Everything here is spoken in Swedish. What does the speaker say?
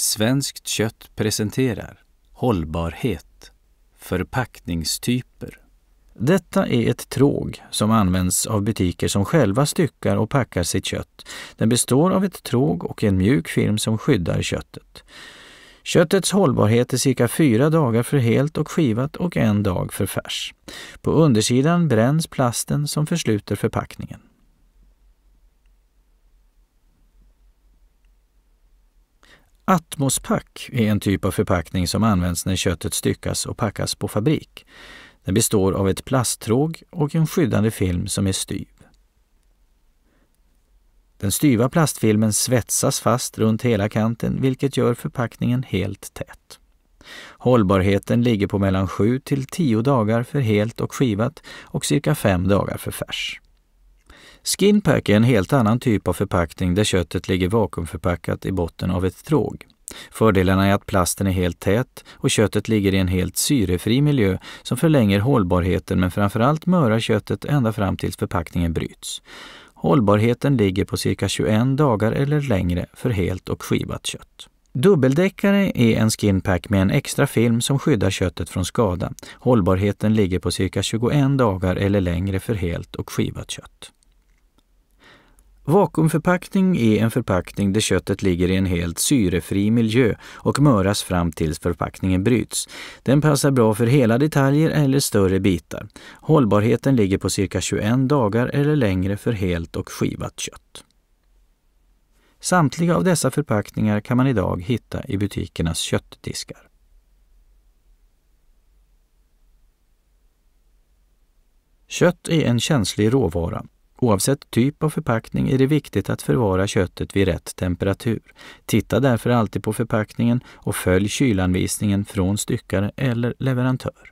Svenskt kött presenterar Hållbarhet Förpackningstyper detta är ett tråg som används av butiker som själva styckar och packar sitt kött. Den består av ett tråg och en mjuk film som skyddar köttet. Köttets hållbarhet är cirka fyra dagar för helt och skivat och en dag för färs. På undersidan bränns plasten som försluter förpackningen. Atmospack är en typ av förpackning som används när köttet styckas och packas på fabrik. Den består av ett plasttråg och en skyddande film som är styv. Den styva plastfilmen svetsas fast runt hela kanten vilket gör förpackningen helt tät. Hållbarheten ligger på mellan 7 till 10 dagar för helt och skivat och cirka 5 dagar för färs. Skinpack är en helt annan typ av förpackning där köttet ligger vakuumförpackat i botten av ett tråg. Fördelarna är att plasten är helt tät och köttet ligger i en helt syrefri miljö som förlänger hållbarheten men framförallt mörar köttet ända fram tills förpackningen bryts. Hållbarheten ligger på cirka 21 dagar eller längre för helt och skivat kött. Dubbeldäckare är en skinpack med en extra film som skyddar köttet från skada. Hållbarheten ligger på cirka 21 dagar eller längre för helt och skivat kött. Vakuumförpackning är en förpackning där köttet ligger i en helt syrefri miljö och möras fram tills förpackningen bryts. Den passar bra för hela detaljer eller större bitar. Hållbarheten ligger på cirka 21 dagar eller längre för helt och skivat kött. Samtliga av dessa förpackningar kan man idag hitta i butikernas köttdiskar. Kött är en känslig råvara Oavsett typ av förpackning är det viktigt att förvara köttet vid rätt temperatur. Titta därför alltid på förpackningen och följ kylanvisningen från styckare eller leverantör.